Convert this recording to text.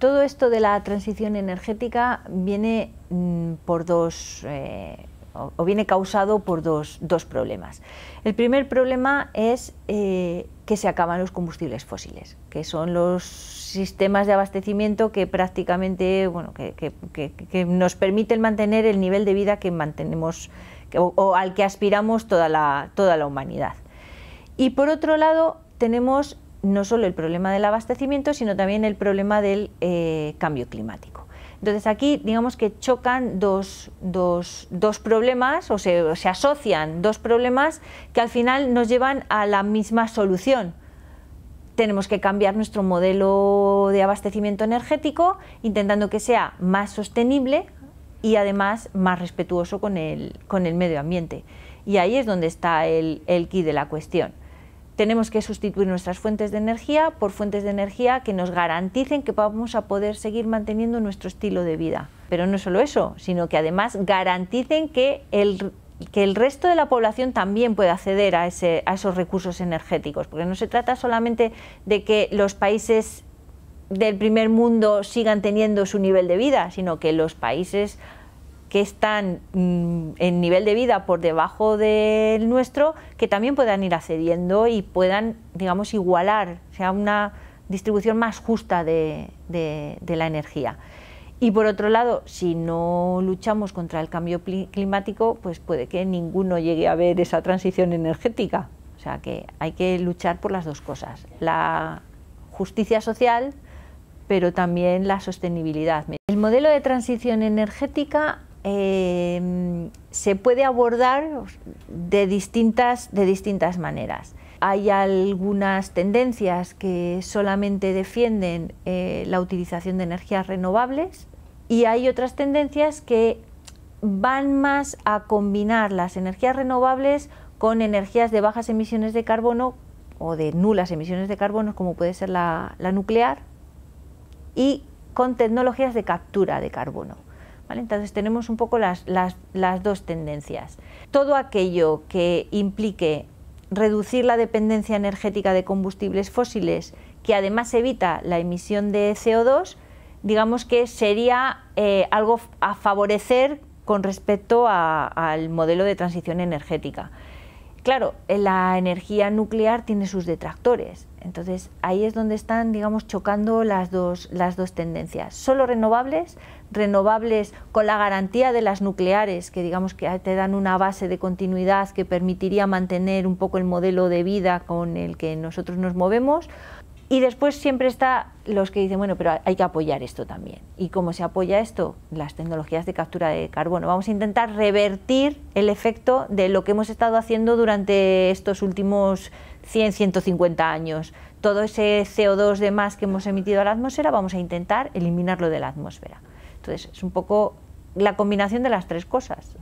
Todo esto de la transición energética viene mm, por dos, eh, o, viene causado por dos, problemas. El primer problema es eh, que se acaban los combustibles fósiles, que son los sistemas de abastecimiento que prácticamente, bueno, que, nos permiten mantener el nivel de vida que mantenemos o, al que aspiramos toda la, toda la humanidad. Y por otro lado, tenemos no solo el problema del abastecimiento, sino también el problema del eh, cambio climático. Entonces aquí digamos que chocan dos, problemas o se, se, asocian dos problemas que al final nos llevan a la misma solución. Tenemos que cambiar nuestro modelo de abastecimiento energético intentando que sea más sostenible y además más respetuoso con el, medio ambiente. Y ahí es donde está el, el de la cuestión tenemos que sustituir nuestras fuentes de energía por fuentes de energía que nos garanticen que vamos a poder seguir manteniendo nuestro estilo de vida. Pero no solo eso, sino que además garanticen que el, que el resto de la población también pueda acceder a, a esos recursos energéticos, porque no se trata solamente de que los países del primer mundo sigan teniendo su nivel de vida, sino que los países que están mm, en nivel de vida por debajo del nuestro, que también puedan ir accediendo y puedan, digamos, igualar, sea, una distribución más justa de, de la energía. Y por otro lado, si no luchamos contra el cambio climático, pues puede que ninguno llegue a ver esa transición energética. O sea que hay que luchar por las dos cosas, la justicia social, pero también la sostenibilidad. El modelo de transición energética Em, se puede abordar de distintas, de distintas maneras. Hay algunas tendencias que solamente defienden eh, la utilización de energías renovables y hay otras tendencias que van más a combinar las energías renovables con energías de bajas emisiones de carbono o de nulas emisiones de carbono, como puede ser la nuclear, y con tecnologías de captura de carbono. Entonces tenemos un poco las, dos tendencias. Todo aquello que implique reducir la dependencia energética de combustibles fósiles, que además evita la emisión de CO2, digamos que sería eh, algo a favorecer con respecto al modelo de transición energética. Claro, la energía nuclear tiene sus detractores, entonces ahí es donde están, digamos, chocando las dos, las dos tendencias. Solo renovables, renovables con la garantía de las nucleares, que digamos que te dan una base de continuidad que permitiría mantener un poco el modelo de vida con el que nosotros nos movemos, y después siempre está los que dicen, bueno, pero hay que apoyar esto también. ¿Y cómo se apoya esto? Las tecnologías de captura de carbono. Vamos a intentar revertir el efecto de lo que hemos estado haciendo durante estos últimos 100, 150 años. Todo ese CO2 de más que hemos emitido a la atmósfera, vamos a intentar eliminarlo de la atmósfera. Entonces, es un poco la combinación de las tres cosas.